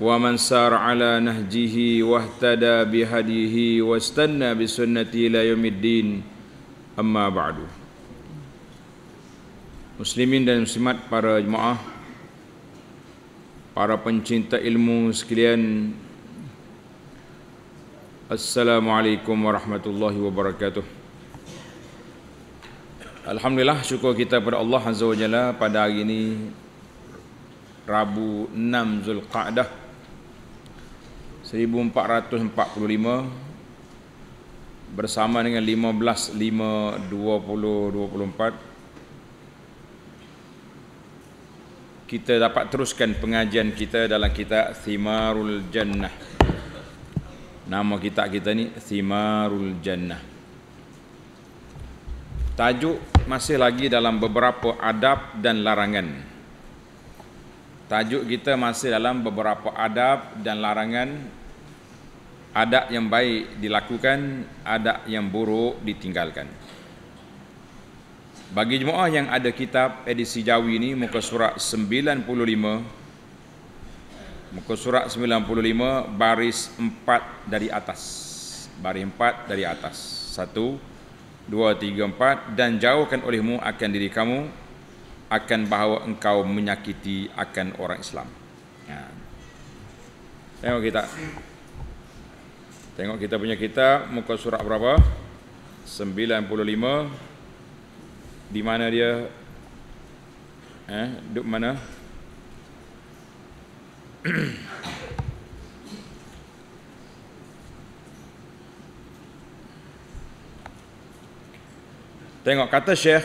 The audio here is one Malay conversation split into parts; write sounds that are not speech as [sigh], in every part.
ومن سار على نهجه واهتدى بهديه واستنى bi الى يوم الدين اما بعد Muslimin dan muslimat para jemaah Para pencinta ilmu sekalian Assalamualaikum warahmatullahi wabarakatuh Alhamdulillah syukur kita kepada Allah Azza wajalla pada hari ini Rabu 6 Zulqa'dah 1445 bersama dengan 15 24 kita dapat teruskan pengajian kita dalam kitab Thimarul Jannah nama kitab kita ni Thimarul Jannah tajuk masih lagi dalam beberapa adab dan larangan tajuk kita masih dalam beberapa adab dan larangan adat yang baik dilakukan, adat yang buruk ditinggalkan. Bagi jemaah yang ada kitab edisi Jawi ini muka surat 95 muka surat 95 baris 4 dari atas. Baris 4 dari atas. 1 dua, tiga, empat dan jauhkan olehmu akan diri kamu akan bahawa engkau menyakiti akan orang Islam. Ya. Tengok kita. Tengok kita punya kitab muka surat berapa? 95 di mana dia? Eh, duduk mana? Tengok kata Syekh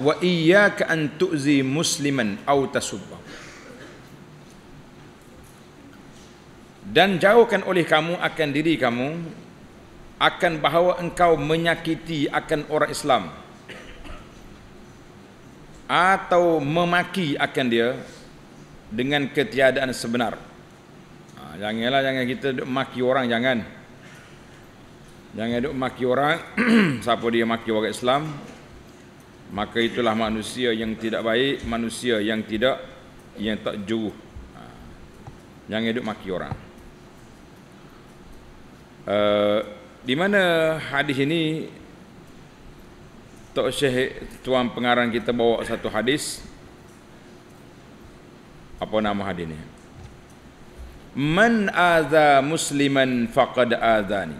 wa iyyaka an tu'zi musliman aw tasubbah dan jauhkan oleh kamu akan diri kamu akan bahawa engkau menyakiti akan orang Islam atau memaki akan dia dengan ketiadaan sebenar. Ha, janganlah jangan kita duk maki orang jangan. Jangan duk maki orang [clears throat] siapa dia maki orang Islam maka itulah manusia yang tidak baik, manusia yang tidak yang tak juruh. Ha, jangan duk maki orang. Eh, di mana hadis ini Tok Syekh tuan pengarang kita bawa satu hadis apa nama hadis ini Man aza musliman faqad azani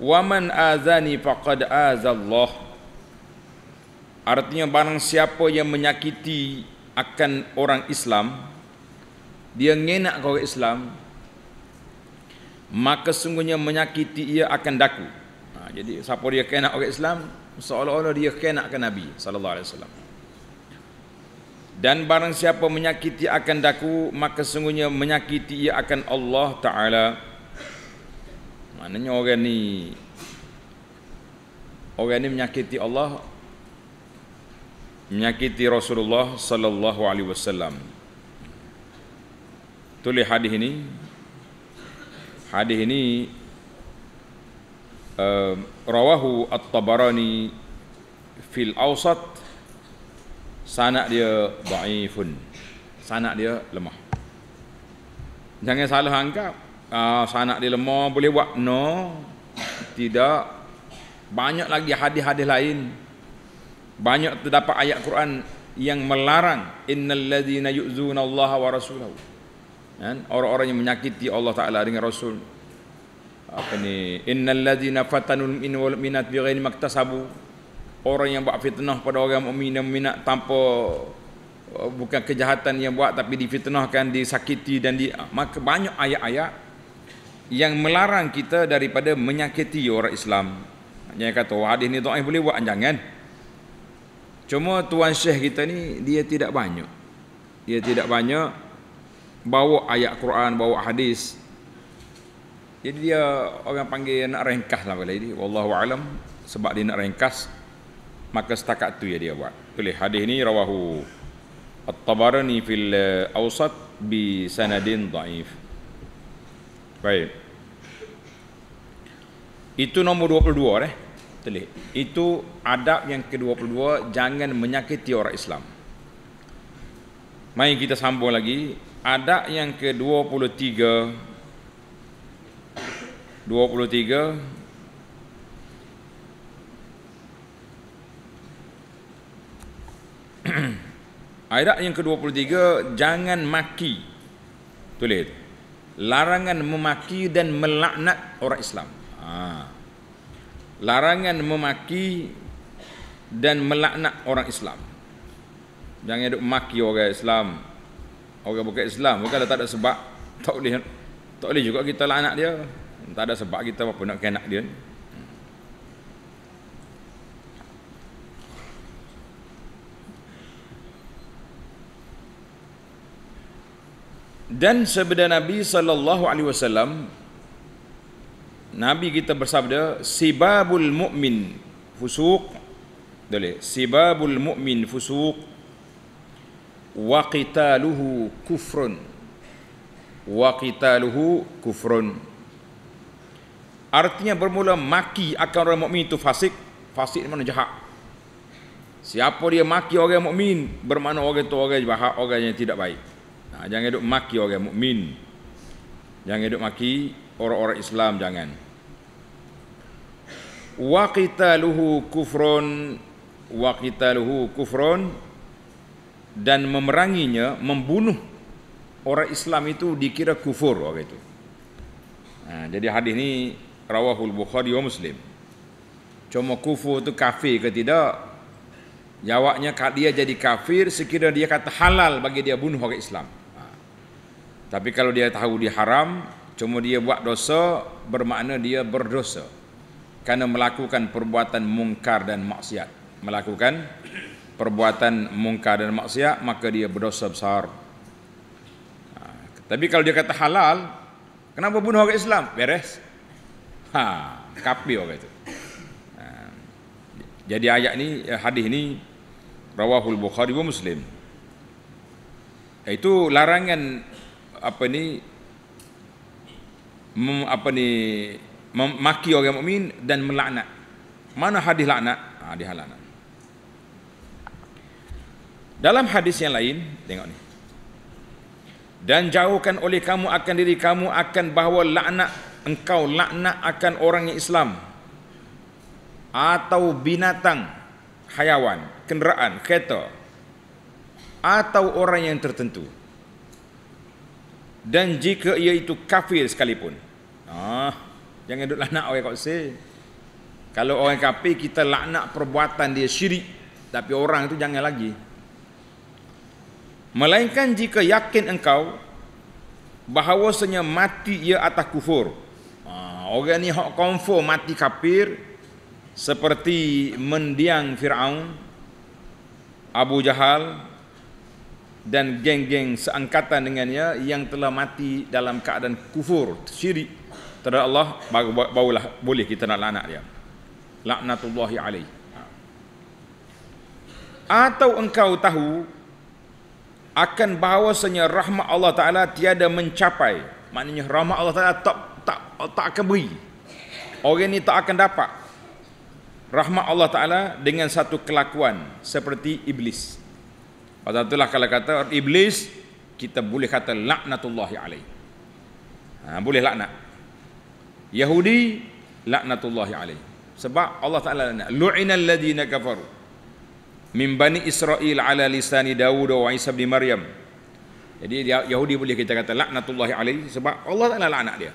wa man azani faqad azallah Artinya barang siapa yang menyakiti akan orang Islam dia ngenak kau Islam maka sungguhnya menyakiti ia akan daku. Ha, jadi siapa dia kena orang Islam, seolah-olah dia kena ke Nabi sallallahu alaihi wasallam. Dan barang siapa menyakiti akan daku, maka sungguhnya menyakiti ia akan Allah taala. Maknanya orang ni orang ni menyakiti Allah menyakiti Rasulullah sallallahu alaihi wasallam. Tulis hadis ini hadis ini uh, rawahu at-tabarani fil awsat sanak dia da'ifun sanak dia lemah jangan salah anggap uh, sanak dia lemah boleh buat no tidak banyak lagi hadis-hadis lain banyak terdapat ayat Quran yang melarang innal ladzina yu'zuna Allah wa rasulahu Kan? orang-orang yang menyakiti Allah taala dengan rasul apa ni innal ladzina fatanul min wal minat bighairi maktasabu orang yang buat fitnah pada orang mukmin dan minat tanpa uh, bukan kejahatan yang buat tapi difitnahkan disakiti dan di maka banyak ayat-ayat yang melarang kita daripada menyakiti orang Islam yang kata oh, hadis ni dhaif boleh buat jangan cuma tuan syekh kita ni dia tidak banyak dia tidak banyak bawa ayat Quran, bawa hadis. Jadi dia orang panggil nak ringkas lah kali ini. Wallahu alam sebab dia nak ringkas maka setakat tu ya dia buat. Boleh hadis ni rawahu At-Tabarani fil Awsat bi sanadin dhaif. Baik. Itu nombor 22 eh. Telik. Itu adab yang ke-22 jangan menyakiti orang Islam. Mari kita sambung lagi ada yang ke-23 23 Ayat yang ke-23 jangan maki. Tulis. Larangan memaki dan melaknat orang Islam. Ha. Larangan memaki dan melaknat orang Islam. Jangan duk maki orang Islam orang bukan Islam bukan tak ada sebab tak boleh tak boleh juga kita anak dia tak ada sebab kita apa nak kenak dia dan sabda Nabi sallallahu alaihi wasallam Nabi kita bersabda sibabul mukmin fusuq boleh sibabul mukmin fusuq wa qitaluhu kufrun wa qitaluhu kufrun artinya bermula maki akan orang mukmin itu fasik fasik mana jahat siapa dia maki orang mukmin bermakna orang itu orang jahat orang yang tidak baik nah, ha, jangan duk maki orang mukmin jangan duk maki orang-orang Islam jangan wa qitaluhu kufrun wa qitaluhu kufrun dan memeranginya membunuh orang Islam itu dikira kufur waktu itu. Ha, jadi hadis ini rawahul Bukhari wa Muslim. Cuma kufur itu kafir ke tidak? Jawabnya dia jadi kafir sekira dia kata halal bagi dia bunuh orang Islam. Ha. Tapi kalau dia tahu dia haram, cuma dia buat dosa bermakna dia berdosa. Karena melakukan perbuatan mungkar dan maksiat. Melakukan perbuatan mungkar dan maksiat maka dia berdosa besar. Ha. Tapi kalau dia kata halal, kenapa bunuh orang Islam? Beres. Ha, kafir orang itu. Ha. Jadi ayat ni eh, hadis ni rawahul Bukhari wa Muslim. Itu larangan apa ni mem, apa ni memaki orang mukmin dan melaknat. Mana hadis laknat? Ha, hadis laknat. Dalam hadis yang lain, tengok ni. Dan jauhkan oleh kamu akan diri kamu akan bahawa laknat engkau laknat akan orang yang Islam atau binatang, hayawan, kenderaan, kereta atau orang yang tertentu. Dan jika ia itu kafir sekalipun. Ah, jangan duduk laknat orang kau Kalau orang kafir kita laknat perbuatan dia syirik tapi orang itu jangan lagi. Melainkan jika yakin engkau bahawasanya mati ia atas kufur. Ha, orang ni hak confirm mati kapir seperti mendiang Firaun, Abu Jahal dan geng-geng seangkatan dengannya yang telah mati dalam keadaan kufur, syirik terhadap Allah baru barulah boleh kita nak laknat dia. Laknatullah alaih. Ha. Atau engkau tahu akan bahawasanya rahmat Allah Ta'ala tiada mencapai maknanya rahmat Allah Ta'ala tak, tak, tak akan beri orang ini tak akan dapat rahmat Allah Ta'ala dengan satu kelakuan seperti iblis pada itulah kalau kata iblis kita boleh kata laknatullahi alaih, ha, boleh laknat Yahudi laknatullahi alaih, sebab Allah Ta'ala laknat lu'inal ladina kafaru min bani Israel ala lisani Dawud wa Isa bin Maryam. Jadi Yahudi boleh kita kata laknatullahi alaihi sebab Allah Taala laknat dia.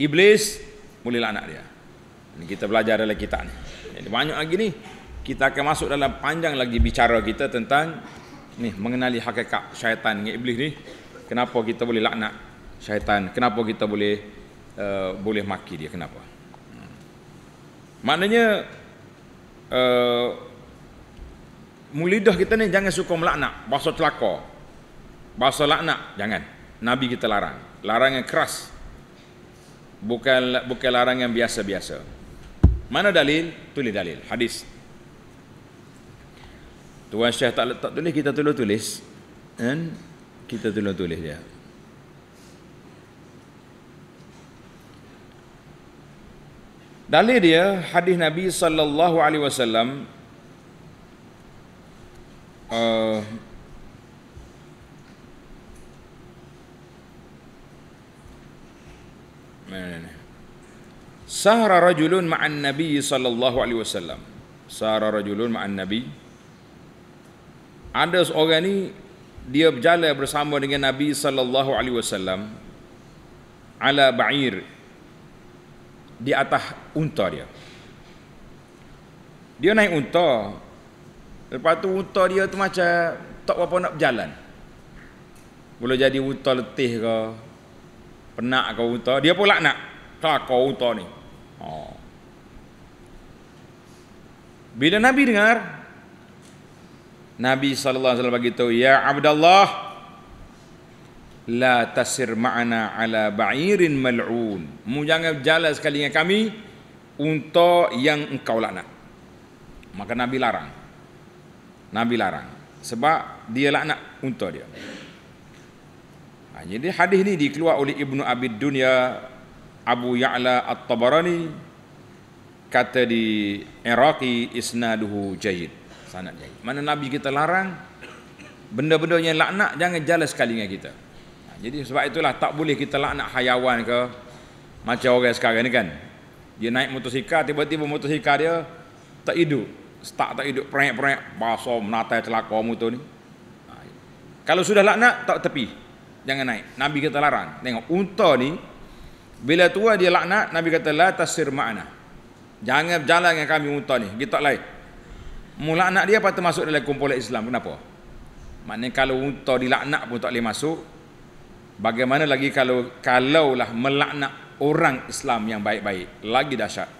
Iblis boleh laknat dia. Ini kita belajar dalam kitab ni. Jadi banyak lagi ni. Kita akan masuk dalam panjang lagi bicara kita tentang ni mengenali hakikat syaitan dengan iblis ni. Kenapa kita boleh laknat syaitan? Kenapa kita boleh uh, boleh maki dia? Kenapa? Hmm. Maknanya uh, mulidah kita ni jangan suka melaknak bahasa celaka bahasa laknak jangan nabi kita larang larangan keras bukan bukan larangan biasa-biasa mana dalil tulis dalil hadis tuan syekh tak letak tulis kita tulis tulis dan kita tulis tulis dia dalil dia hadis nabi saw. alaihi wasallam Uh, Man. Sahara rajulun ma'an Nabi sallallahu alaihi wasallam. Sahara rajulun ma'an Nabi. Ada seorang ni dia berjalan bersama dengan Nabi sallallahu alaihi wasallam ala ba'ir di atas unta dia. Dia naik unta, Lepas tu unta dia tu macam tak apa nak berjalan. Boleh jadi unta letih ke penak ke unta, dia pula nak kau unta ni. Ha. Bila Nabi dengar Nabi sallallahu alaihi wasallam begitu, "Ya Abdullah, la tasir ma'ana ala ba'irin mal'un. Mu jangan jalan sekali dengan kami unta yang engkau lah nak." Maka Nabi larang. Nabi larang sebab dia lah nak unta dia. Ha, jadi hadis ni dikeluar oleh Ibnu Abi Dunya Abu Ya'la At-Tabarani kata di Iraqi isnaduhu jayyid. Sanad jayyid. Mana Nabi kita larang benda-benda yang laknat jangan jalan sekali dengan kita. Ha, jadi sebab itulah tak boleh kita laknat hayawan ke macam orang sekarang ni kan. Dia naik motosikal tiba-tiba motosikal dia tak hidup tak tak hidup perek-perek Basuh menatai celakamu tu ni ha, ya. Kalau sudah laknat tak tepi Jangan naik Nabi kata larang Tengok unta ni Bila tua dia laknat Nabi kata la tasir ma'ana Jangan berjalan dengan kami unta ni Kita lain Mula anak dia patut masuk dalam kumpulan Islam Kenapa? Maknanya kalau unta dilaknat pun tak boleh masuk Bagaimana lagi kalau Kalaulah melaknat orang Islam yang baik-baik Lagi dahsyat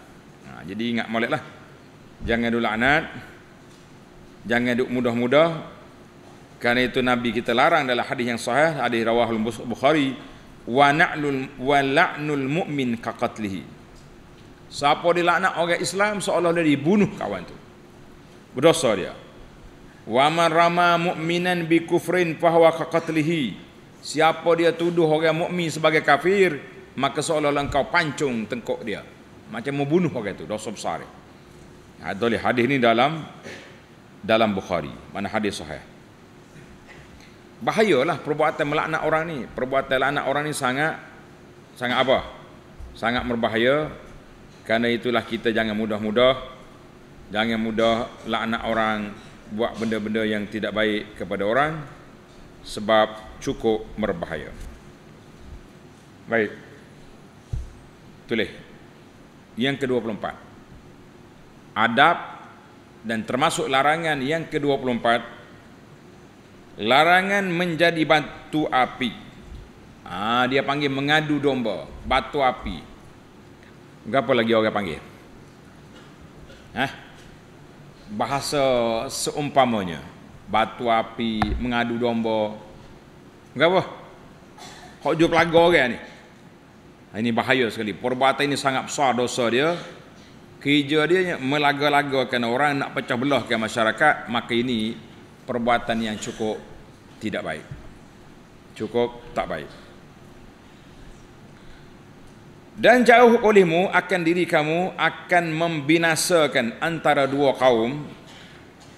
nah, ha, Jadi ingat molek lah Jangan duk laknat. Jangan duk mudah-mudah. Kerana itu Nabi kita larang dalam hadis yang sahih, hadis rawahul Bukhari, wa na'lul wa la'nul mu'min ka Siapa dilaknat orang Islam seolah-olah dibunuh kawan tu. Berdosa dia. Wa man rama mu'minan bi kufrin fahuwa ka Siapa dia tuduh orang mukmin sebagai kafir, maka seolah-olah kau pancung tengkok dia. Macam membunuh orang itu, dosa besar. Dia. Atau hadis ini dalam dalam Bukhari. Mana hadis sahih. Bahayalah perbuatan melaknat orang ni. Perbuatan melaknat orang ni sangat sangat apa? Sangat berbahaya. Karena itulah kita jangan mudah-mudah jangan mudah laknat orang buat benda-benda yang tidak baik kepada orang sebab cukup berbahaya. Baik. Tulis. Yang ke-24 adab dan termasuk larangan yang ke-24 larangan menjadi batu api ha, dia panggil mengadu domba batu api apa lagi orang panggil ha? bahasa seumpamanya batu api mengadu domba apa kau jual lagu orang ni ha, ini bahaya sekali perbuatan ini sangat besar dosa dia kerja dia melaga-lagakan orang nak pecah belahkan masyarakat maka ini perbuatan yang cukup tidak baik cukup tak baik dan jauh olehmu akan diri kamu akan membinasakan antara dua kaum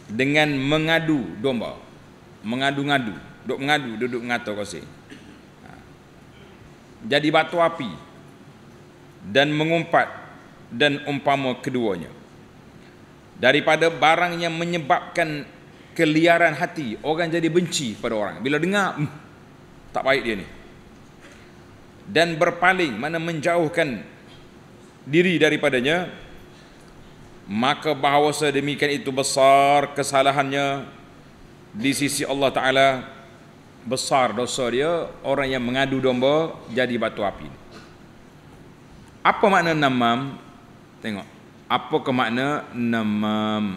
dengan mengadu domba mengadu-ngadu duduk mengadu duduk mengata kosi ha. jadi batu api dan mengumpat dan umpama keduanya daripada barang yang menyebabkan keliaran hati orang jadi benci pada orang bila dengar hmm, tak baik dia ni dan berpaling mana menjauhkan diri daripadanya maka bahawa sedemikian itu besar kesalahannya di sisi Allah Ta'ala besar dosa dia orang yang mengadu domba jadi batu api apa makna namam Tengok apa ke makna namam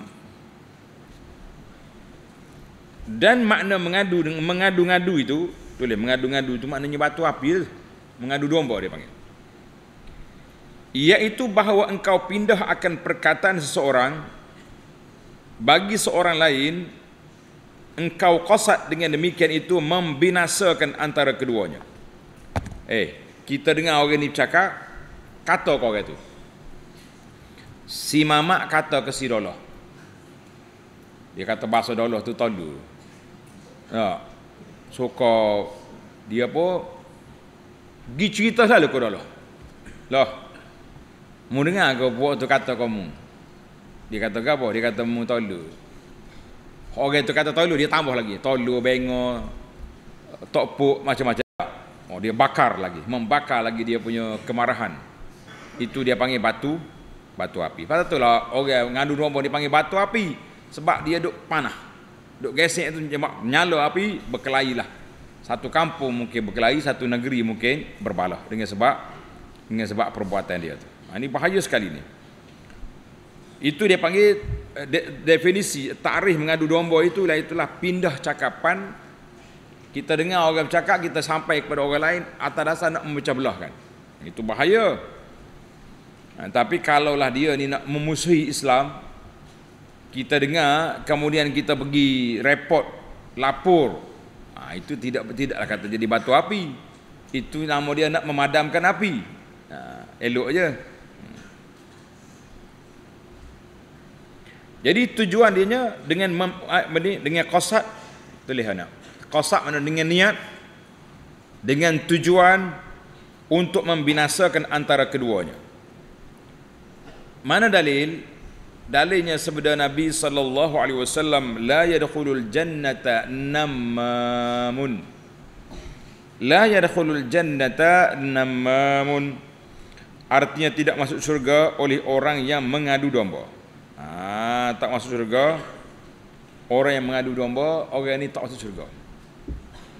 dan makna mengadu mengadu-ngadu itu tulis mengadu-ngadu itu maknanya batu api mengadu domba dia panggil iaitu bahawa engkau pindah akan perkataan seseorang bagi seorang lain engkau kosat dengan demikian itu membinasakan antara keduanya eh kita dengar orang ni cakap kata kau orang itu Si mamak kata ke si doloh. Dia kata bahasa doloh tu tolu. Ya. Suka dia pun pergi cerita selalu ke doloh. Loh. Mu dengar ke buat tu kata kamu? Dia kata ke apa? Dia kata mu tolu. Orang tu kata tolu dia tambah lagi. Tolu, bengok, tokpuk macam-macam. Oh, dia bakar lagi. Membakar lagi dia punya kemarahan. Itu dia panggil batu batu api. Pasal itulah orang mengandu dua orang dipanggil batu api. Sebab dia duk panah. Duk gesek tu macam nyala api berkelahi lah. Satu kampung mungkin berkelahi, satu negeri mungkin berbalah. Dengan sebab dengan sebab perbuatan dia tu. Ha, ini bahaya sekali ni. Itu dia panggil eh, de, definisi tarikh mengadu domba itu lah itulah pindah cakapan kita dengar orang bercakap kita sampai kepada orang lain atas dasar nak memecah belah kan. Itu bahaya. Ha, tapi kalaulah dia ni nak memusuhi Islam, kita dengar kemudian kita pergi report, lapor. Ha, itu tidak tidaklah kata jadi batu api. Itu nama dia nak memadamkan api. Ha, elok aja. Hmm. Jadi tujuan dia dengan mem, eh, dengan qasad terlihat nak. Qasad mana dengan niat dengan tujuan untuk membinasakan antara keduanya mana dalil dalilnya sabda Nabi sallallahu alaihi wasallam la yadkhulul jannata namamun la yadkhulul jannata namamun artinya tidak masuk surga oleh orang yang mengadu domba ha, tak masuk surga orang yang mengadu domba orang ini tak masuk surga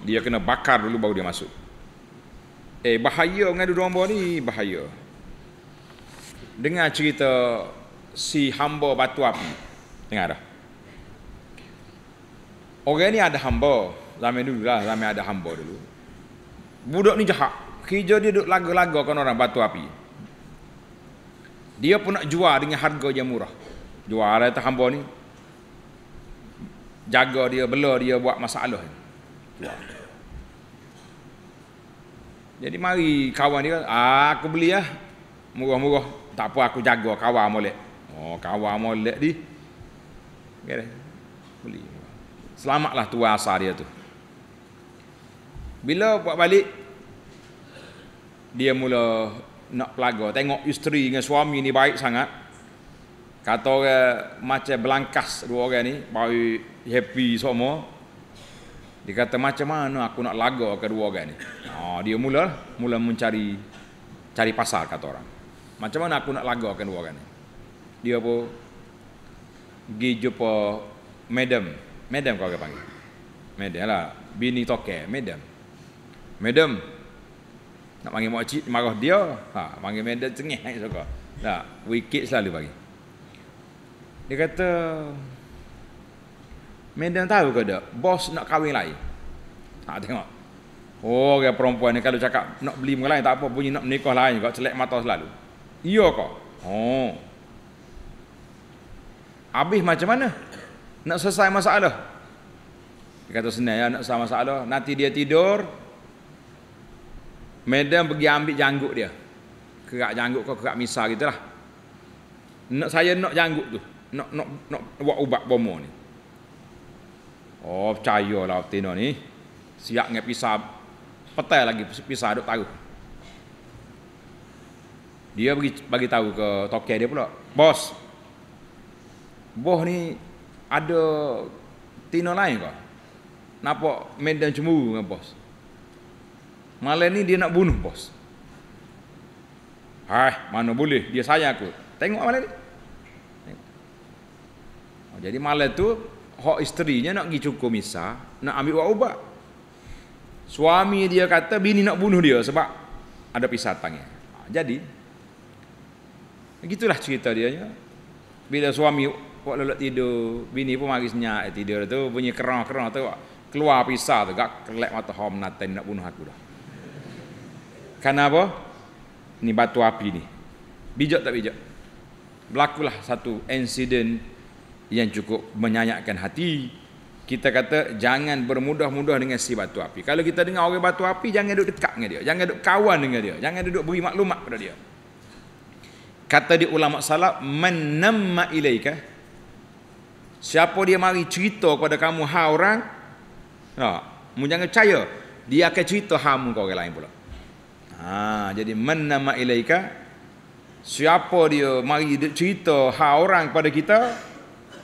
dia kena bakar dulu baru dia masuk eh bahaya mengadu domba ni bahaya dengar cerita si hamba batu api. Dengar dah. Orang ni ada hamba. Zaman dulu lah, zaman ada hamba dulu. Budak ni jahat. Kerja dia duduk laga-laga kan orang batu api. Dia pun nak jual dengan harga yang murah. Jual lah atas hamba ni. Jaga dia, bela dia buat masalah. Jadi mari kawan dia, ah, aku beli lah. Ya. Murah-murah tak apa aku jaga kawal molek. Oh, kawal molek di. Gere. Beli. Selamatlah tua asar dia tu. Bila buat balik dia mula nak pelaga tengok isteri dengan suami ni baik sangat. Kata orang macam belangkas dua orang ni baik happy semua. Dia kata macam mana aku nak lagak kedua orang ni. Oh, dia mula lah. mula mencari cari pasal kata orang. Macam mana aku nak lagakan orang ni? Dia pun pergi jumpa madam. Madam kau akan panggil. Madam lah. Bini toke, madam. Madam. Nak panggil makcik, marah dia. Ha, panggil madam cengih. Eh, ha, suka. Tak, wikit selalu panggil. Dia kata, Madam tahu ke tak, bos nak kahwin lain. Ha, tengok. Oh, orang perempuan ni kalau cakap nak beli muka lain, tak apa. Bunyi nak menikah lain, kau celek mata selalu. Iya kok. Oh. Habis macam mana? Nak selesai masalah. Dia kata senang ya nak selesai masalah. Nanti dia tidur. Madam pergi ambil janggut dia. Kerak janggut kau kerak misal gitulah. Nak saya nak janggut tu. Nak nak nak buat ubat bomo ni. Oh, percayalah Tino ni. Siap ngepisah petai lagi pisah duk taruh. Dia bagi bagi tahu ke tokek dia pula. Bos. Boh ni ada tino lain ke? Napa medan cemburu dengan bos? Malam ni dia nak bunuh bos. Hai, mana boleh dia sayang aku. Tengok malam ni. Oh, jadi malam tu hak isterinya nak pergi cukur misa, nak ambil buat ubat. Suami dia kata bini nak bunuh dia sebab ada pisatangnya. Ha, jadi, Begitulah cerita dia ya. Bila suami buat lelak tidur, bini pun mari senyap tidur tu bunyi kerang-kerang tu keluar pisau tu gak kelak mata hom nanti nak bunuh aku dah. Karena apa? Ni batu api ni. Bijak tak bijak? Berlakulah satu insiden yang cukup menyayatkan hati. Kita kata jangan bermudah-mudah dengan si batu api. Kalau kita dengar orang batu api jangan duduk dekat dengan dia, jangan duduk kawan dengan dia, jangan duduk beri maklumat kepada dia kata di ulama salaf menama ilaika siapa dia mari cerita kepada kamu ha orang nah ha, mu jangan percaya dia akan cerita ha mu ke orang lain pula ha jadi menamma ilaika siapa dia mari cerita ha orang kepada kita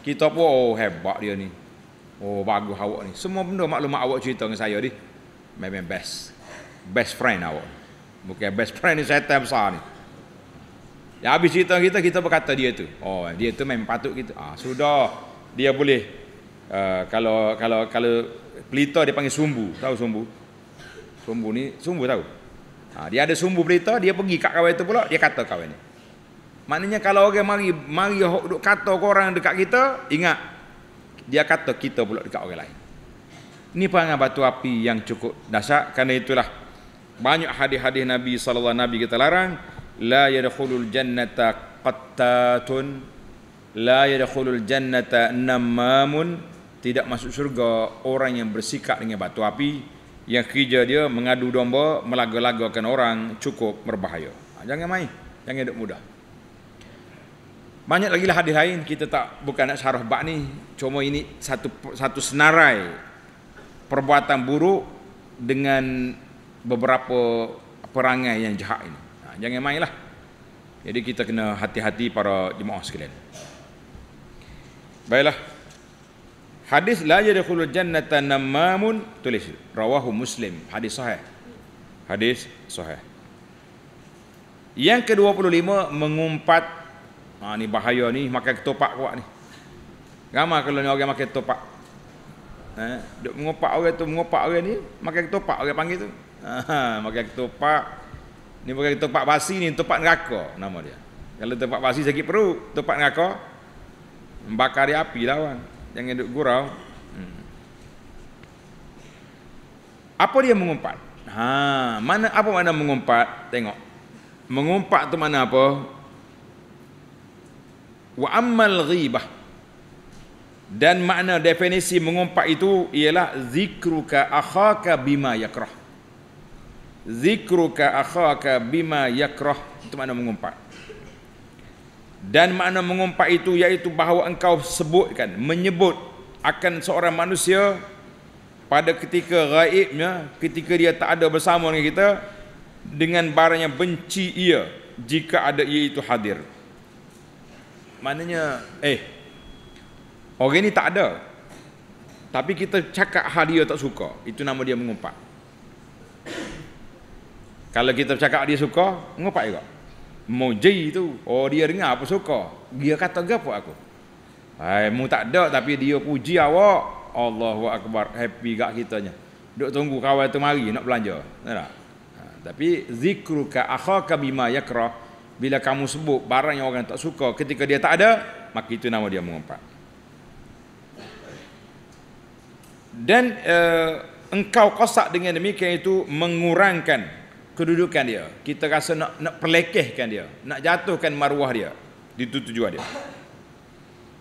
kita pun oh hebat dia ni oh bagus awak ni semua benda maklumat awak cerita dengan saya ni memang best best friend awak bukan best friend ni setan besar ni Ya habis cerita kita kita berkata dia tu. Oh dia tu memang patut kita. Ah sudah dia boleh uh, kalau kalau kalau pelita dia panggil sumbu. Tahu sumbu? Sumbu ni sumbu tahu. Ha, dia ada sumbu pelita, dia pergi kat kawan itu pula, dia kata kawan ni. Maknanya kalau orang mari mari duk kata ke orang dekat kita, ingat dia kata kita pula dekat orang lain. Ini perangai batu api yang cukup dahsyat kerana itulah banyak hadis-hadis Nabi sallallahu alaihi wasallam Nabi kita larang لا يدخل الجنة قطات لا يدخل الجنة نمام tidak masuk syurga orang yang bersikap dengan batu api yang kerja dia mengadu domba melaga-lagakan orang cukup berbahaya ha, jangan main jangan hidup mudah banyak lagi lah hadis lain kita tak bukan nak sarah bab ni cuma ini satu satu senarai perbuatan buruk dengan beberapa perangai yang jahat ini Ah, jangan main lah jadi kita kena hati-hati para jemaah sekalian baiklah hadis la yadkhulul jannata namamun tulis rawahu muslim hadis sahih hadis sahih yang ke-25 mengumpat ha ni bahaya ni makan ketopak kuat ni ramai kalau ni orang makan ketopak ha eh, duk mengumpat orang tu mengumpat orang ni makan ketopak orang panggil tu ha [laughs] makan ketopak ini bukan tempat pasi ni tempat neraka nama dia. Kalau tempat pasi sakit perut, tempat neraka membakar api lawan. Jangan duk gurau. Hmm. Apa dia mengumpat? Ha, mana apa mana mengumpat? Tengok. Mengumpat tu mana apa? Wa ammal ghibah. Dan makna definisi mengumpat itu ialah zikruka akhaka bima yakrah zikruka akhaka bima yakrah itu makna mengumpat dan makna mengumpat itu iaitu bahawa engkau sebutkan menyebut akan seorang manusia pada ketika gaibnya ketika dia tak ada bersama dengan kita dengan barang yang benci ia jika ada ia itu hadir maknanya eh orang ni tak ada tapi kita cakap hal dia tak suka itu nama dia mengumpat kalau kita cakap dia suka, ngapa juga? Mujai itu. Oh dia dengar apa suka. Dia kata apa aku? Hai, mu tak ada tapi dia puji awak. Allahu Akbar. Happy gak kitanya. Duk tunggu kawan tu mari nak belanja. Tak? Ha, tapi zikruka akhaka bima yakrah. Bila kamu sebut barang yang orang tak suka ketika dia tak ada, maka itu nama dia mengumpat. Dan uh, engkau kosak dengan demikian itu mengurangkan kedudukan dia kita rasa nak nak perlekehkan dia nak jatuhkan maruah dia itu tujuan dia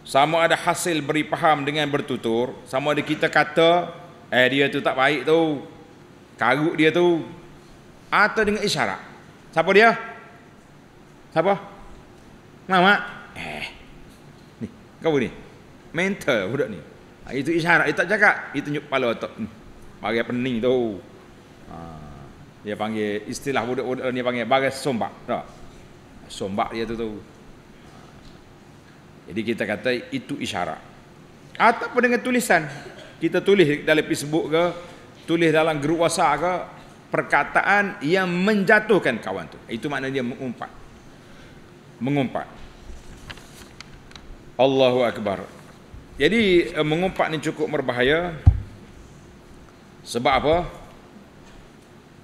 sama ada hasil beri faham dengan bertutur sama ada kita kata eh dia tu tak baik tu karut dia tu atau dengan isyarat siapa dia siapa mama eh ni kau ni mental budak ni ah, itu isyarat dia tak cakap itu tunjuk kepala hmm, tu bagi pening tu dia panggil istilah budak-budak dia panggil bagai sombak tak sombak dia tu tu jadi kita kata itu isyarat ataupun ah, dengan tulisan kita tulis dalam Facebook ke tulis dalam grup WhatsApp ke perkataan yang menjatuhkan kawan tu itu makna dia mengumpat mengumpat Allahu akbar jadi eh, mengumpat ni cukup berbahaya sebab apa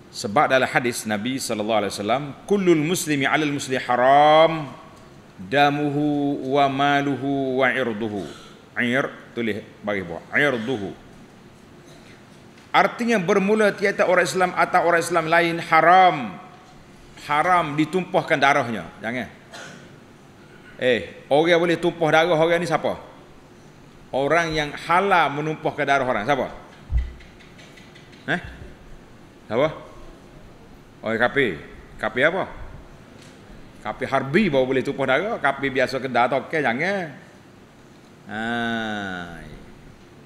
sebab dalam hadis Nabi sallallahu alaihi wasallam, "Kullu muslimi al Muslimi haram damuhu wa maluhu wa 'irduhu." 'Ir tulis bagi bawah. 'Irduhu. Artinya bermula tiada orang Islam atau orang Islam lain haram haram ditumpahkan darahnya. Jangan. Eh, eh orang yang boleh tumpah darah orang ni siapa? Orang yang halal menumpahkan darah orang siapa? Eh? Siapa? Oi kapi. Kapi apa? Kapi harbi baru boleh tumpah darah. Kapi biasa kedah tak okay, jangan. Ha.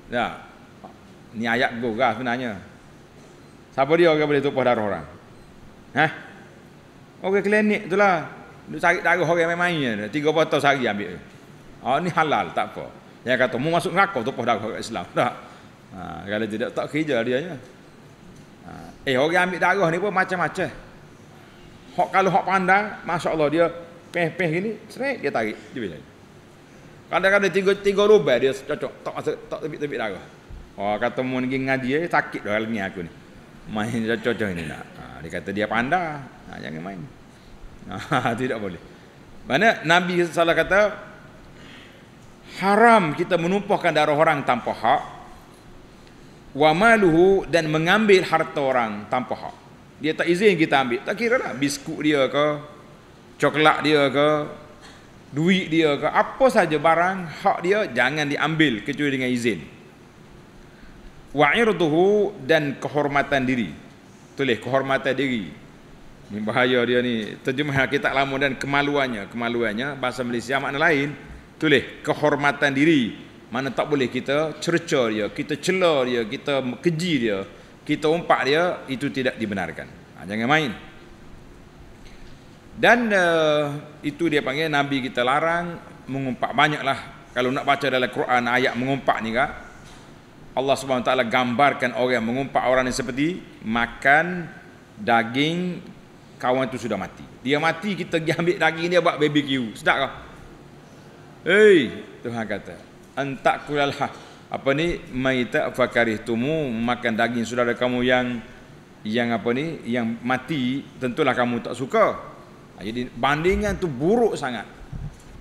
Ya. Ni ayat gurah sebenarnya. Siapa dia orang boleh tumpah darah orang? Hah? Orang klinik tu lah. Duk cari darah orang main-main je. Tiga botol sehari ambil. Oh ni halal tak apa. Yang kata mu masuk neraka tumpah darah orang Islam. Tak. Ha, kalau tidak tak kerja dia. Ya. Eh orang ambil darah ni pun macam-macam. Hak kalau hak pandang, masya-Allah dia peh-peh gini, seret dia tarik, dia bila. Kadang-kadang tiga tiga lubang dia cocok tak masuk tak tepi-tepi darah. Oh kata mun pergi ngaji eh, sakit dah lengan aku ni. Main cocok ini nak. Ha, dia kata dia pandang. Ha, jangan main. Ha, [laughs] tidak boleh. Mana Nabi salah kata haram kita menumpahkan darah orang tanpa hak wa maluhu dan mengambil harta orang tanpa hak. Dia tak izin kita ambil. Tak kira lah biskut dia ke, coklat dia ke, duit dia ke, apa saja barang hak dia jangan diambil kecuali dengan izin. Wa irduhu dan kehormatan diri. Tulis kehormatan diri. Ini bahaya dia ni. Terjemah kita lama dan kemaluannya. Kemaluannya bahasa Malaysia makna lain. Tulis kehormatan diri mana tak boleh kita cerca dia, kita cela dia, kita keji dia, kita umpak dia, itu tidak dibenarkan. Ha, jangan main. Dan uh, itu dia panggil Nabi kita larang mengumpak banyaklah. Kalau nak baca dalam Quran ayat mengumpak ni kak, Allah Subhanahu Wa Taala gambarkan orang yang mengumpak orang yang seperti makan daging kawan tu sudah mati. Dia mati kita pergi ambil daging dia buat BBQ. Sedap kah? Hei, Tuhan kata, Antak antakulalha apa ni Mai tak maita fakarihtumu makan daging saudara kamu yang yang apa ni yang mati tentulah kamu tak suka ha, jadi bandingan tu buruk sangat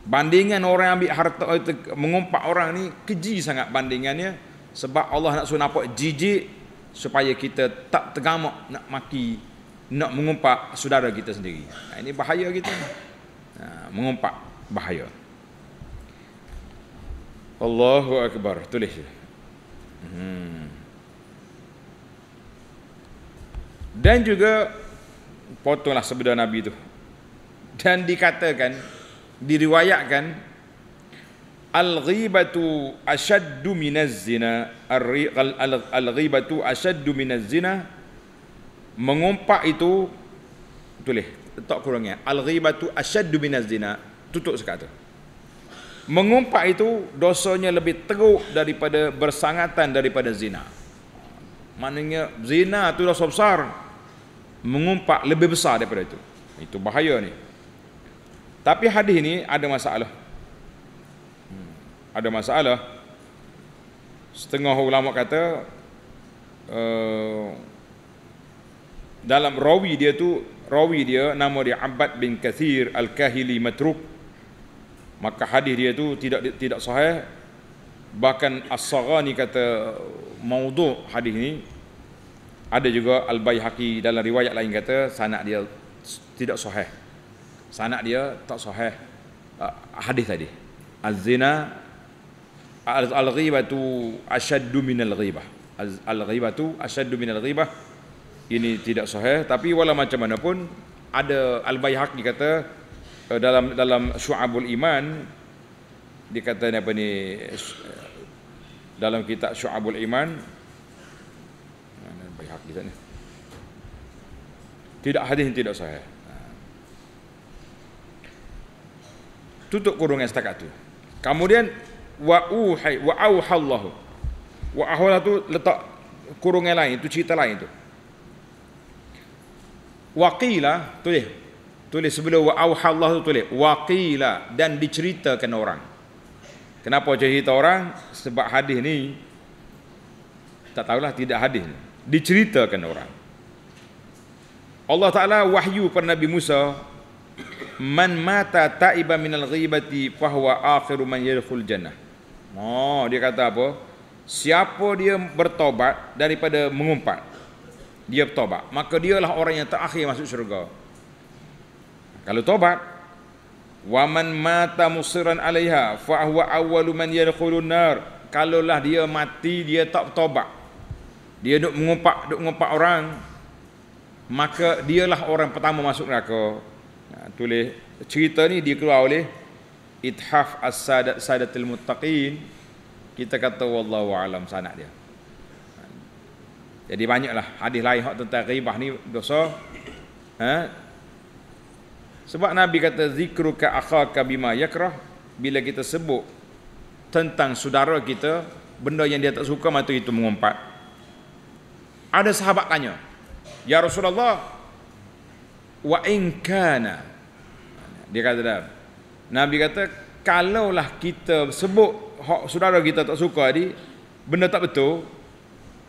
bandingan orang yang ambil harta itu eh, mengumpat orang ni keji sangat bandingannya sebab Allah nak suruh nampak jijik supaya kita tak tergamak nak maki nak mengumpat saudara kita sendiri ha, ini bahaya kita ha, mengumpat bahaya Allahu Akbar tulis hmm. dan juga potonglah sebeda Nabi itu dan dikatakan diriwayatkan Al-ghibatu ashaddu minaz zina Al-ghibatu ashaddu minaz zina Mengumpak itu Tulis Tak kurangnya Al-ghibatu ashaddu minaz zina Tutup sekat tu Mengumpat itu dosanya lebih teruk daripada bersangatan daripada zina. Maknanya zina itu dosa besar. Mengumpat lebih besar daripada itu. Itu bahaya ni. Tapi hadis ini ada masalah. Hmm, ada masalah. Setengah ulama kata uh, dalam rawi dia tu rawi dia nama dia Abbad bin Kathir Al-Kahili Matruk maka hadis dia tu tidak tidak sahih bahkan as ni kata maudhu hadis ni ada juga al-baihaqi dalam riwayat lain kata sanad dia tidak sahih sanad dia tak sahih ah, hadis tadi az-zina al-ghibatu ashaddu min al-ghibah al-ghibatu ashaddu min al-ghibah ini tidak sahih tapi wala macam mana pun ada al-baihaqi kata Eh, dalam dalam syu'abul iman dikatakan apa ni dalam kitab syu'abul iman mana hak kita ni tidak hadis yang tidak sahih tutup kurungan setakat tu kemudian wa uhai wa auhallahu wa ahwala tu letak kurungan lain tu cerita lain tu waqila tu dia Tulis sebelum wa auha Allah tu tulis waqila dan diceritakan orang. Kenapa cerita orang? Sebab hadis ni tak tahulah tidak hadis ni. Diceritakan orang. Allah Taala wahyu kepada Nabi Musa Man mata taiba minal ghibati fahuwa akhiru man yadkhul jannah. Oh, dia kata apa? Siapa dia bertobat daripada mengumpat. Dia bertobat, maka dialah orang yang terakhir masuk syurga. Kalau tobat waman mata musiran alaiha fa huwa awwalu man yadkhulun nar. Kalaulah dia mati dia tak bertobat. Dia duk mengumpat duk mengumpat orang maka dialah orang pertama masuk neraka. Nah, ha, tulis cerita ni dikeluar oleh Ithaf As-Sadat Sadatul Muttaqin. Kita kata wallahu alam sanad dia. Ha, jadi banyaklah hadis lain hak tentang ghibah ni dosa. Ha? Sebab Nabi kata zikru zikruka akhaka bima yakrah bila kita sebut tentang saudara kita benda yang dia tak suka mata itu mengumpat. Ada sahabat tanya, "Ya Rasulullah, wa in kana" Dia kata dah. Nabi kata, "Kalaulah kita sebut hak saudara kita tak suka ni, benda tak betul,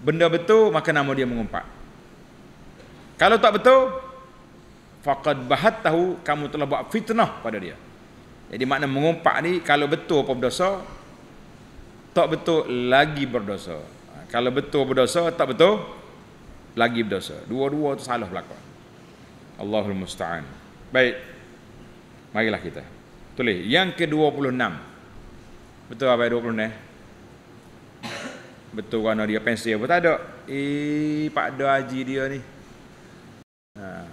benda betul maka nama dia mengumpat. Kalau tak betul, faqad bahat tahu kamu telah buat fitnah pada dia jadi makna mengumpat ni kalau betul apa berdosa tak betul lagi berdosa ha, kalau betul berdosa tak betul lagi berdosa dua-dua tu salah belaka Allahul musta'an baik marilah kita tulis yang ke-26 betul apa 20 ni eh? betul kan dia pensi apa tak ada eh pak ada haji dia ni ha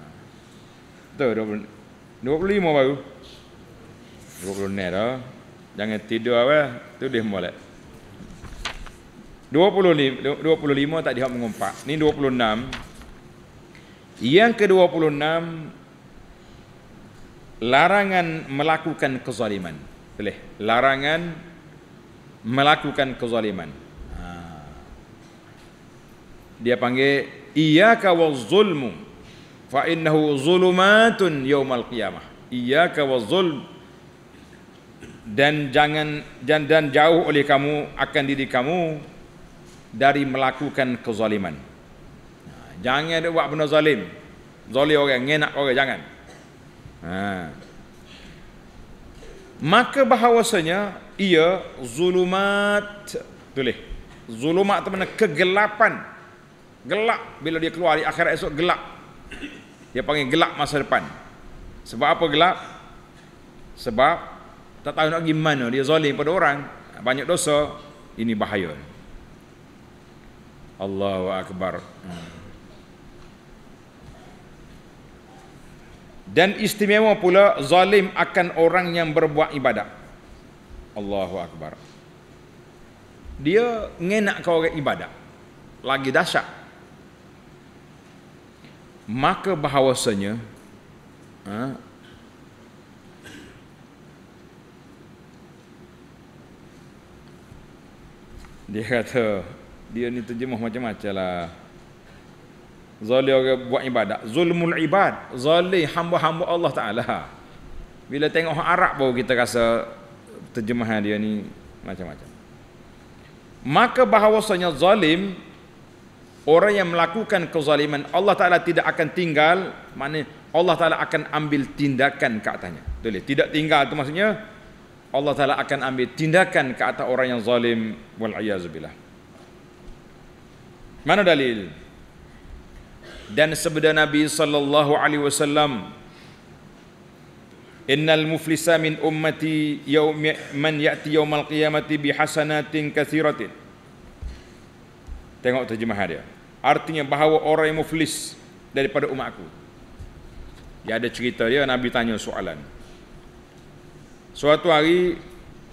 tahu dua puluh, dua puluh lima baru. Dua puluh ni dah. Jangan tidur apa, tu dia boleh. Dua puluh lima, dua puluh lima tak dihak mengumpat. Ni dua puluh enam. Yang ke dua puluh enam, larangan melakukan kezaliman. Boleh, larangan melakukan kezaliman. Ha. Dia panggil, iya kawal fa innahu zulumatun yaumal qiyamah iyyaka zulm. dan jangan dan, dan jauh oleh kamu akan diri kamu dari melakukan kezaliman ha, jangan buat benda zalim zalim orang ngenak orang jangan ha. maka bahawasanya ia zulumat tulis zulumat itu mana kegelapan gelap bila dia keluar di akhirat esok gelap dia panggil gelap masa depan. Sebab apa gelap? Sebab tak tahu nak pergi mana. Dia zalim pada orang. Banyak dosa. Ini bahaya. Allahu Akbar. Dan istimewa pula zalim akan orang yang berbuat ibadat. Allahu Akbar. Dia ngenak ke orang ibadat. Lagi dahsyat maka bahawasanya ha, dia kata dia ni terjemah macam-macam lah zalim orang buat ibadat zulmul ibad zalim hamba-hamba Allah Ta'ala bila tengok orang Arab baru kita rasa terjemahan dia ni macam-macam maka bahawasanya zalim orang yang melakukan kezaliman Allah Taala tidak akan tinggal maknanya Allah Taala akan ambil tindakan ke atasnya betul tidak tinggal itu maksudnya Allah Taala akan ambil tindakan ke atas orang yang zalim wal billah mana dalil dan sebenarnya Nabi sallallahu alaihi wasallam Innal muflisa min ummati yaum man yati yaumal qiyamati bihasanatin katsiratin Tengok terjemahan dia. Artinya bahawa orang yang muflis daripada umat aku. Dia ada cerita dia, Nabi tanya soalan. Suatu hari,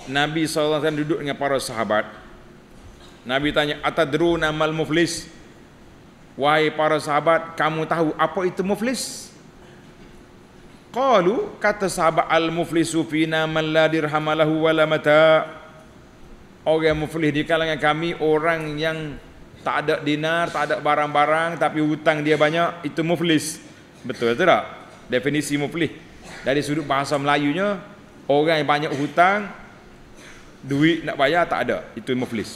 Nabi SAW duduk dengan para sahabat. Nabi tanya, Atadru namal muflis? Wahai para sahabat, kamu tahu apa itu muflis? Qalu kata sahabat al muflisu fina man la dirhamalahu wala mata. Orang muflis di kalangan kami orang yang tak ada dinar, tak ada barang-barang tapi hutang dia banyak, itu muflis. Betul atau tak? Definisi muflis. Dari sudut bahasa Melayunya, orang yang banyak hutang duit nak bayar tak ada, itu muflis.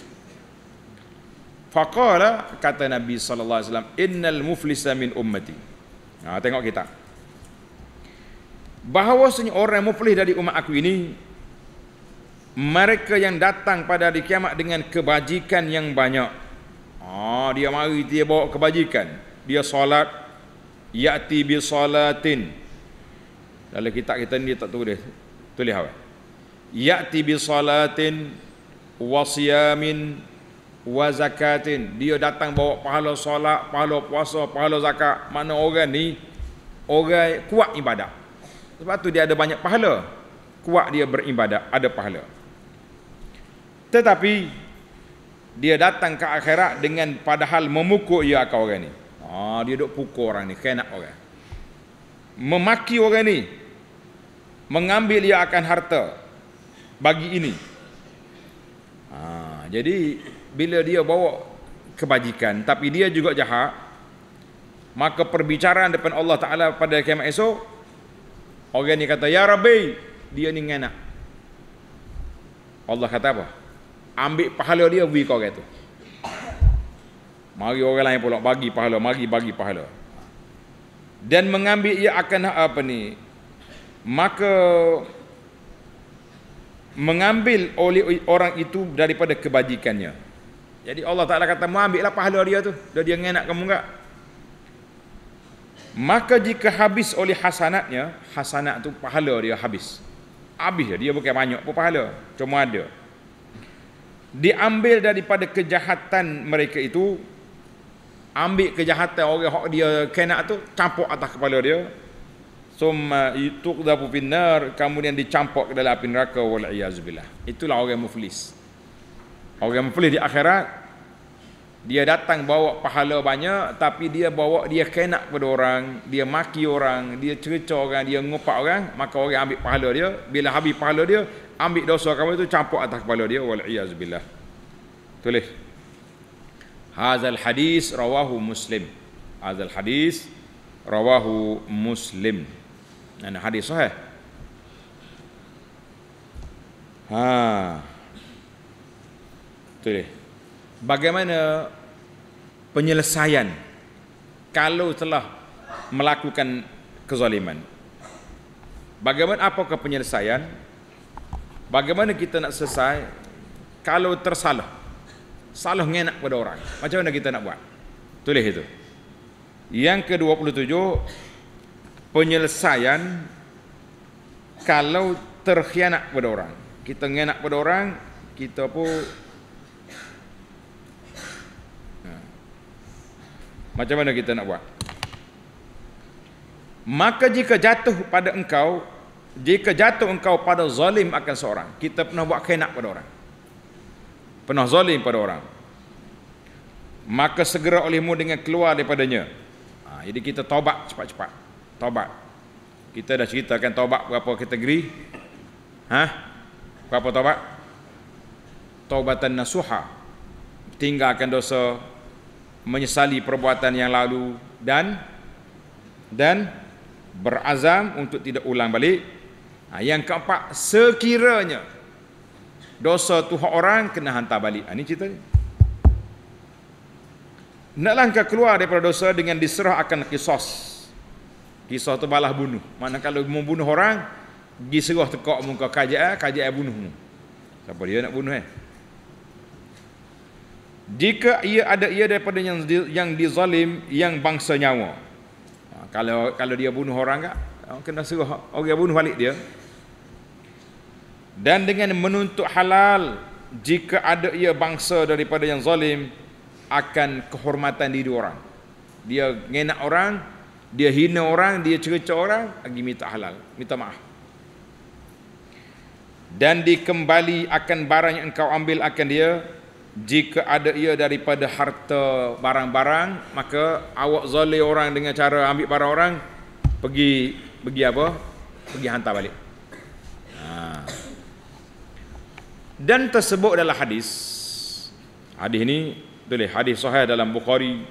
Faqala kata Nabi sallallahu alaihi wasallam, "Innal muflisa min ummati." Nah, ha, tengok kita. Bahawa orang yang muflis dari umat aku ini mereka yang datang pada hari kiamat dengan kebajikan yang banyak Ah dia mari dia bawa kebajikan. Dia solat yati bi salatin. Dalam kitab kita ni dia tak tulis. Tulis apa? Yati bi salatin wa siyamin wa zakatin. Dia datang bawa pahala solat, pahala puasa, pahala zakat. Mana orang ni orang kuat ibadat. Sebab tu dia ada banyak pahala. Kuat dia beribadat, ada pahala. Tetapi dia datang ke akhirat dengan padahal memukul ia ya akan orang ni. Ha, dia duk pukul orang ni, kena, orang. Memaki orang ni. Mengambil ia akan harta bagi ini. Ha, jadi bila dia bawa kebajikan tapi dia juga jahat, maka perbicaraan depan Allah Taala pada kiamat esok orang ni kata ya rabbi, dia ni kena. Allah kata apa? ambil pahala dia bagi kau gitu, mari orang lain pula bagi pahala mari bagi pahala dan mengambil ia akan apa ni maka mengambil oleh orang itu daripada kebajikannya jadi Allah Ta'ala kata mengambil lah pahala dia tu dia dia ngenak kamu enggak maka jika habis oleh hasanatnya hasanat tu pahala dia habis habis dia, dia bukan banyak pun pahala cuma ada diambil daripada kejahatan mereka itu ambil kejahatan orang hak dia kena tu campur atas kepala dia summa yutqadhu finnar kemudian dicampur ke dalam api neraka wal iyaz billah itulah orang muflis orang muflis di akhirat dia datang bawa pahala banyak tapi dia bawa dia kena kepada orang dia maki orang dia cerca orang dia ngopak orang maka orang ambil pahala dia bila habis pahala dia ambil dosa kamu itu campur atas kepala dia wal iaz billah tulis hazal hadis rawahu muslim hazal hadis rawahu muslim dan hadis sahih ha tulis bagaimana penyelesaian kalau telah melakukan kezaliman bagaimana apakah penyelesaian Bagaimana kita nak selesai kalau tersalah? Salah ngenak pada orang. Macam mana kita nak buat? Tulis itu. Yang ke-27 penyelesaian kalau terkhianat pada orang. Kita ngenak pada orang, kita pun ha. Macam mana kita nak buat? Maka jika jatuh pada engkau jika jatuh engkau pada zalim akan seorang Kita pernah buat khainat pada orang Pernah zalim pada orang Maka segera olehmu dengan keluar daripadanya ha, Jadi kita taubat cepat-cepat Taubat Kita dah ceritakan taubat berapa kategori ha? Berapa taubat? Taubatan nasuha Tinggalkan dosa Menyesali perbuatan yang lalu Dan Dan Berazam untuk tidak ulang balik Ha, yang keempat, sekiranya dosa tu orang kena hantar balik. Ha, ini cerita ni. Nak langkah keluar daripada dosa dengan diserah akan kisos. Kisos tu balah bunuh. Mana kalau membunuh orang, pergi serah tekak muka kajak, eh, kajak bunuhmu. Siapa dia nak bunuh eh? Jika ia ada ia daripada yang yang dizalim yang bangsa nyawa. Ha, kalau kalau dia bunuh orang tak? Kena serah orang bunuh balik dia dan dengan menuntut halal jika ada ia bangsa daripada yang zalim akan kehormatan diri orang dia ngenak orang dia hina orang dia cerca orang lagi minta halal minta maaf dan dikembali akan barang yang engkau ambil akan dia jika ada ia daripada harta barang-barang maka awak zalim orang dengan cara ambil barang orang pergi pergi apa pergi hantar balik dan tersebut adalah hadis hadis ini boleh hadis sahih dalam Bukhari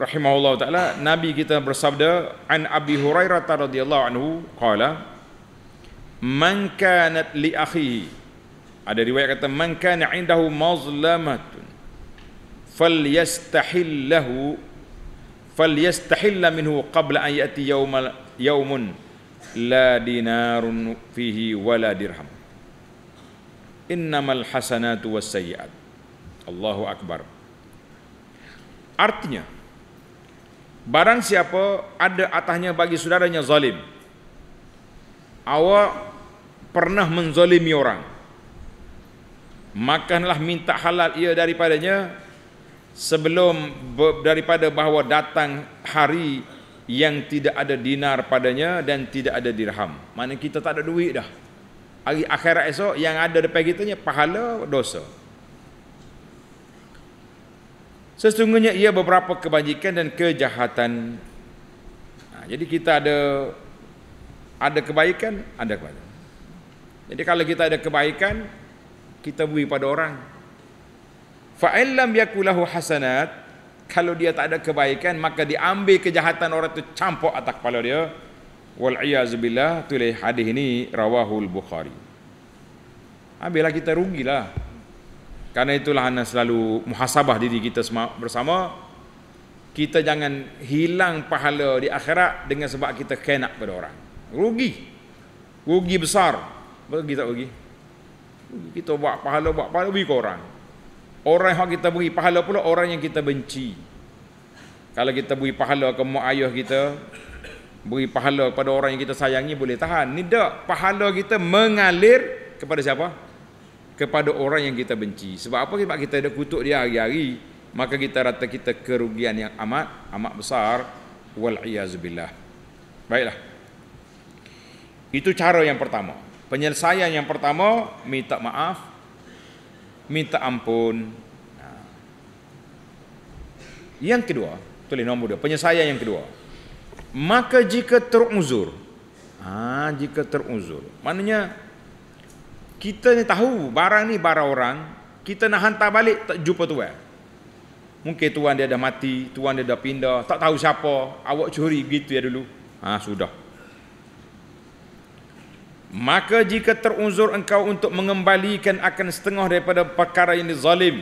rahimahullah taala nabi kita bersabda an abi hurairah radhiyallahu anhu kala man kanat li akhi ada riwayat kata man kana indahu mazlamatun falyastahil lahu falyastahil minhu qabla ayati yati yawmal yawmun la dinarun fihi wala dirham innamal hasanatu wassayiat. Allahu akbar. Artinya barang siapa ada atasnya bagi saudaranya zalim. Awak pernah menzalimi orang. Makanlah minta halal ia daripadanya sebelum daripada bahawa datang hari yang tidak ada dinar padanya dan tidak ada dirham. Mana kita tak ada duit dah hari akhirat esok yang ada depan kita ni pahala dosa sesungguhnya ia beberapa kebajikan dan kejahatan nah, ha, jadi kita ada ada kebaikan ada kebaikan jadi kalau kita ada kebaikan kita beri pada orang fa in lam yakulahu hasanat kalau dia tak ada kebaikan maka diambil kejahatan orang tu campur atas kepala dia wal iazbillah tulis hadis ni rawahul bukhari ambillah kita rugilah karena itulah anda selalu muhasabah diri kita semua bersama kita jangan hilang pahala di akhirat dengan sebab kita kenak pada orang rugi rugi besar Bagi tak rugi kita buat pahala buat pahala bagi orang orang yang kita beri pahala pula orang yang kita benci kalau kita beri pahala ke mak ayah kita beri pahala kepada orang yang kita sayangi boleh tahan. Ni tak. Pahala kita mengalir kepada siapa? Kepada orang yang kita benci. Sebab apa? Sebab kita ada kutuk dia hari-hari. Maka kita rata kita kerugian yang amat, amat besar. Wal'iyazubillah. Baiklah. Itu cara yang pertama. Penyelesaian yang pertama, minta maaf, minta ampun. Yang kedua, tulis nombor dua, penyelesaian yang kedua maka jika teruzur ha, jika teruzur maknanya kita ni tahu barang ni barang orang kita nak hantar balik tak jumpa tuan mungkin tuan dia dah mati tuan dia dah pindah tak tahu siapa awak curi begitu ya dulu ha, sudah maka jika teruzur engkau untuk mengembalikan akan setengah daripada perkara yang dizalim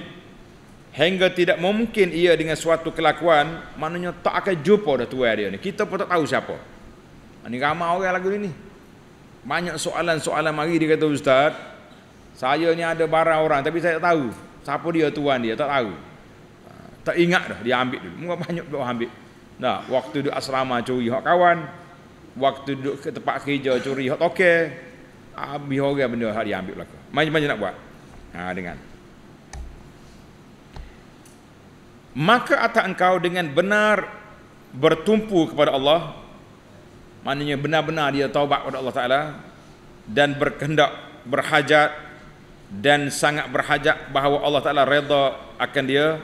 hingga tidak mungkin ia dengan suatu kelakuan maknanya tak akan jumpa dah tua dia ni kita pun tak tahu siapa ini ramai orang lagu ni banyak soalan-soalan mari dia kata ustaz saya ni ada barang orang tapi saya tak tahu siapa dia tuan dia tak tahu ha, tak ingat dah dia ambil dulu Mereka banyak dia ambil nah waktu duduk asrama curi hak kawan waktu duduk ke tempat kerja curi hak tokel ambil orang benda hak dia ambil belaka banyak-banyak nak buat ha dengan maka atas engkau dengan benar bertumpu kepada Allah maknanya benar-benar dia taubat kepada Allah Taala dan berkehendak berhajat dan sangat berhajat bahawa Allah Taala reda akan dia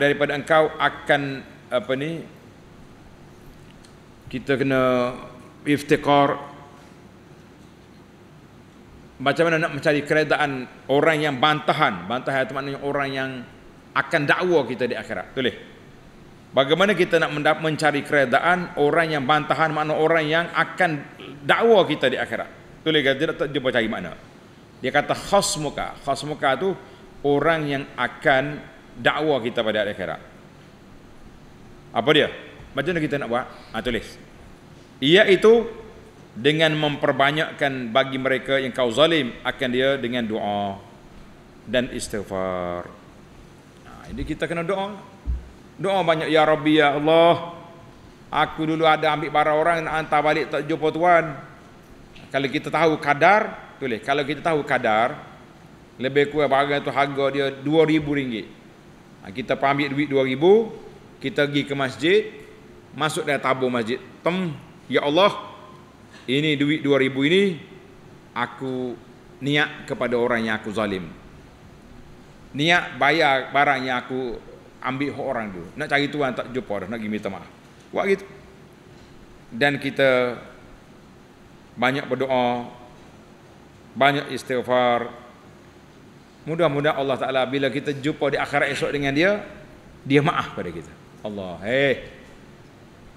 daripada engkau akan apa ni kita kena iftikar macam mana nak mencari keredaan orang yang bantahan bantahan itu maknanya orang yang akan dakwa kita di akhirat. Tulis. Bagaimana kita nak mencari keredaan orang yang bantahan makna orang yang akan dakwa kita di akhirat. Tulis kata dia tak jumpa cari makna. Dia kata khasmuka. Khasmuka tu orang yang akan dakwa kita pada akhirat. Apa dia? Macam mana kita nak buat? Ha, tulis. Iaitu dengan memperbanyakkan bagi mereka yang kau zalim akan dia dengan doa dan istighfar. Jadi kita kena doa. Doa banyak ya Rabbi ya Allah. Aku dulu ada ambil para orang nak hantar balik tak jumpa tuan. Kalau kita tahu kadar, boleh. Kalau kita tahu kadar, lebih kurang barang itu harga dia RM2000. Kita ambil duit RM2000, kita pergi ke masjid, masuk dalam tabung masjid. Tem, ya Allah, ini duit RM2000 ini aku niat kepada orang yang aku zalim niat bayar barang yang aku ambil orang tu. Nak cari tuan tak jumpa dah, nak pergi minta Buat gitu. Dan kita banyak berdoa, banyak istighfar. Mudah-mudahan Allah Taala bila kita jumpa di akhirat esok dengan dia, dia maaf pada kita. Allah, hey,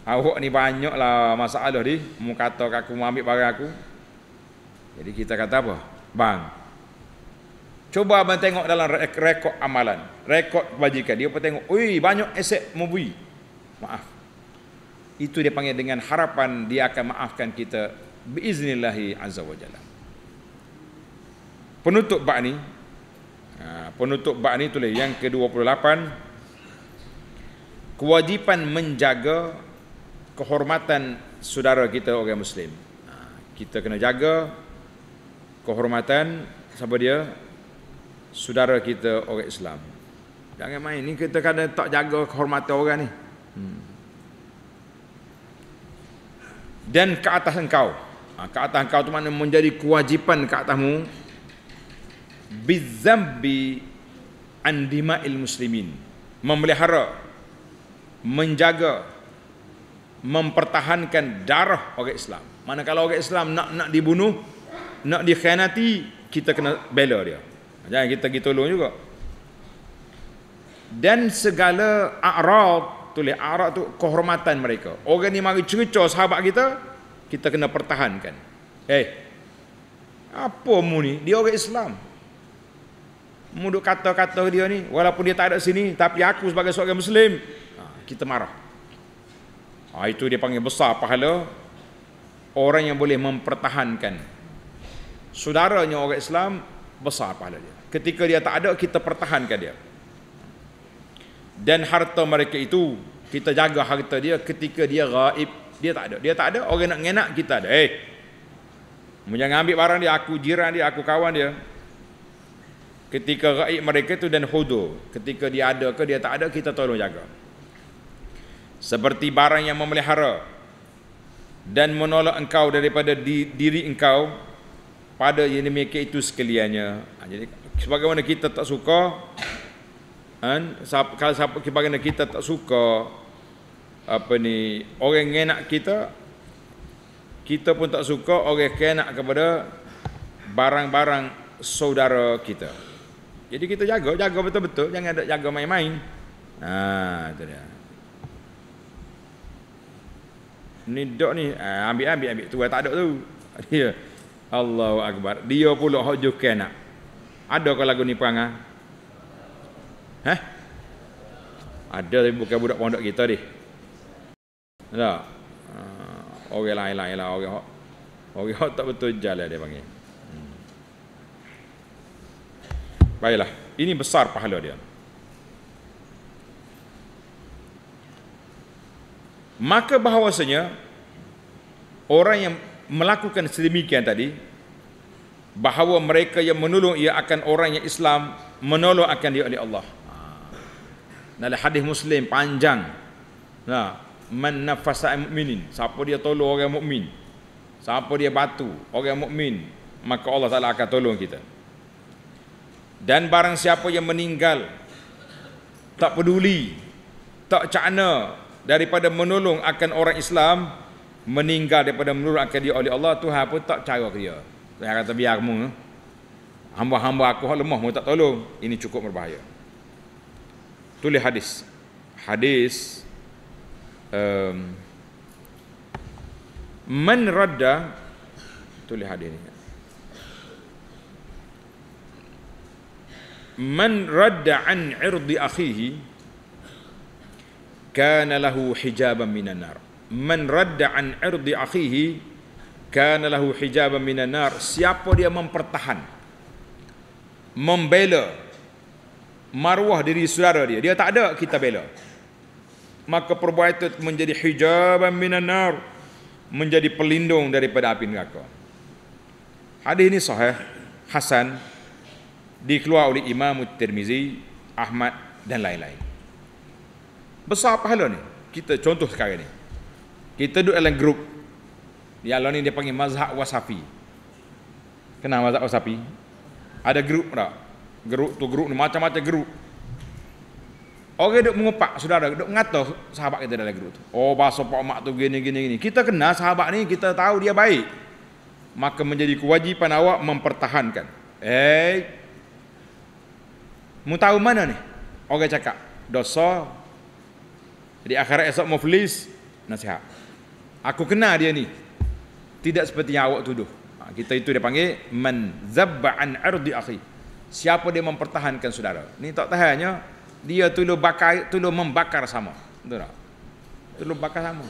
Awak ni banyaklah masalah di mu kata aku ambil barang aku. Jadi kita kata apa? Bang, Cuba abang tengok dalam rekod amalan, rekod kebajikan. Dia pun tengok, ui banyak aset mubi. Maaf. Itu dia panggil dengan harapan dia akan maafkan kita. Biiznillahi azza Penutup bak ni, ha, penutup bak ni tulis yang ke-28. Kewajipan menjaga kehormatan saudara kita orang Muslim. Ha, kita kena jaga kehormatan siapa dia? saudara kita orang Islam. Jangan main ni kita kena tak jaga kehormatan orang ni. Hmm. Dan ke atas engkau. Ha, ke atas engkau tu mana menjadi kewajipan ke atasmu bizambi il muslimin. Memelihara menjaga mempertahankan darah orang Islam. Mana kalau orang Islam nak nak dibunuh, nak dikhianati, kita kena bela dia. Jangan kita pergi tolong juga. Dan segala a'rad, tulis a'rad tu kehormatan mereka. Orang ni mari cercah sahabat kita, kita kena pertahankan. Eh. Hey, apa mu ni? Dia orang Islam. Mu kata-kata dia ni, walaupun dia tak ada sini, tapi aku sebagai seorang muslim, ha, kita marah. Ha, itu dia panggil besar pahala orang yang boleh mempertahankan saudaranya orang Islam besar pahala dia ketika dia tak ada kita pertahankan dia dan harta mereka itu kita jaga harta dia ketika dia gaib dia tak ada dia tak ada orang nak ngenak kita ada eh hey, jangan ambil barang dia aku jiran dia aku kawan dia ketika gaib mereka itu dan hudu ketika dia ada ke dia tak ada kita tolong jaga seperti barang yang memelihara dan menolak engkau daripada di, diri engkau pada yang demikian itu sekaliannya ha, jadi sebagaimana kita tak suka kan kalau siapa sebagaimana kita tak suka apa ni orang yang enak kita kita pun tak suka orang yang enak kepada barang-barang saudara kita jadi kita jaga jaga betul-betul jangan ada jaga main-main ha itu dia ni dok ni ah, ambil ambil ambil tu tak ada tu dia [laughs] ya. Allahu akbar dia pula hujuk jukan nak ada ke lagu ni perangah? Heh? Ada tapi bukan budak pondok kita ni. Tak? Uh, orang lain-lain lah. Orang, orang, hot, tak betul jalan lah dia panggil. Hmm. Baiklah. Ini besar pahala dia. Maka bahawasanya, orang yang melakukan sedemikian tadi, bahawa mereka yang menolong ia akan orang yang Islam menolong akan dia oleh Allah. Ha. Dalam hadis Muslim panjang. Nah, ha. man nafasa mukminin, siapa dia tolong orang mukmin. Siapa dia batu orang mukmin, maka Allah Taala akan tolong kita. Dan barang siapa yang meninggal tak peduli, tak cakna daripada menolong akan orang Islam, meninggal daripada menolong akan dia oleh Allah, Tuhan pun tak cara dia. Saya kata biar kamu. Eh. Hamba-hamba aku hak lemah, mu tak tolong. Ini cukup berbahaya. Tulis hadis. Hadis. Um, Man radda. Tulis hadis ini. Man radda an irdi akhihi. Kana lahu hijaban minan nar. Man radda an irdi akhihi kana lahu hijaban minan nar siapa dia mempertahan membela maruah diri saudara dia dia tak ada kita bela maka perbuatan itu menjadi hijaban minan nar menjadi pelindung daripada api neraka hadis ini sahih hasan dikeluar oleh imam at-tirmizi ahmad dan lain-lain besar pahala ni kita contoh sekarang ni kita duduk dalam grup yang lain dia panggil mazhab wasafi. Kenal mazhab wasafi? Ada grup tak? Grup tu grup ni macam-macam grup. Orang duk mengupak saudara, duk mengata sahabat kita dalam grup tu. Oh bahasa pak mak tu gini gini gini. Kita kenal sahabat ni, kita tahu dia baik. Maka menjadi kewajipan awak mempertahankan. Eh. Mu tahu mana ni? Orang cakap dosa di akhirat esok muflis nasihat. Aku kenal dia ni tidak seperti yang awak tuduh ha, kita itu dia panggil man zabba'an ardi akhi siapa dia mempertahankan saudara ni tak tahannya dia tuduh bakar tuduh membakar sama betul tak tuduh bakar sama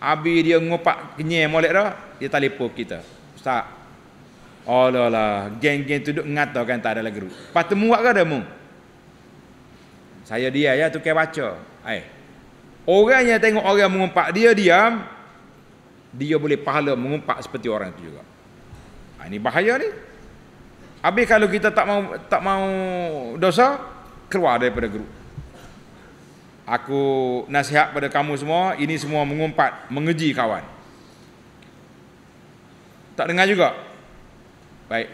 abi dia ngopak kenyai molek dah dia telefon kita ustaz Allah lah, geng-geng tu duduk mengatakan tak ada lagi rup. Lepas tu ke mu? Saya dia ya, tu kaya baca. Ay. Eh, orang yang tengok orang mengumpak dia diam, dia boleh pahala mengumpat seperti orang itu juga. Ha, ini bahaya ni. Habis kalau kita tak mau tak mau dosa, keluar daripada grup. Aku nasihat pada kamu semua, ini semua mengumpat, mengeji kawan. Tak dengar juga? Baik.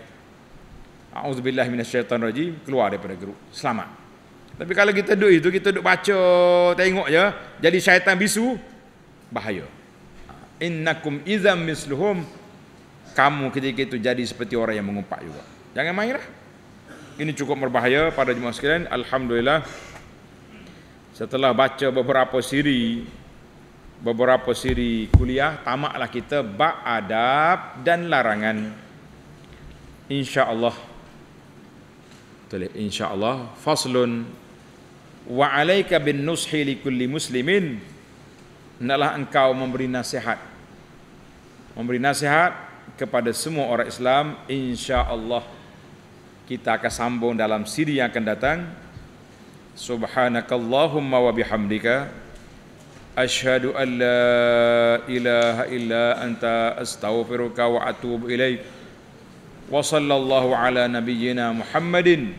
A'udzubillah minasyaitanirrajim, keluar daripada grup. Selamat. Tapi kalau kita duduk itu, kita duduk baca, tengok je, jadi syaitan bisu, bahaya innakum idzam misluhum kamu ketika itu jadi seperti orang yang mengumpat juga jangan mainlah ini cukup berbahaya pada jemaah sekalian alhamdulillah setelah baca beberapa siri beberapa siri kuliah tamaklah kita ba'adab dan larangan insyaallah tulis ya? insyaallah faslun wa alayka bin nushi li kulli muslimin hendaklah engkau memberi nasihat memberi nasihat kepada semua orang Islam insya-Allah kita akan sambung dalam siri yang akan datang subhanakallahumma wa bihamdika asyhadu an la ilaha illa anta astaghfiruka wa atubu ilaik wa sallallahu ala nabiyyina muhammadin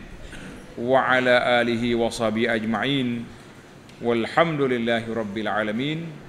wa ala alihi wa sahbihi ajma'in والحمد لله رب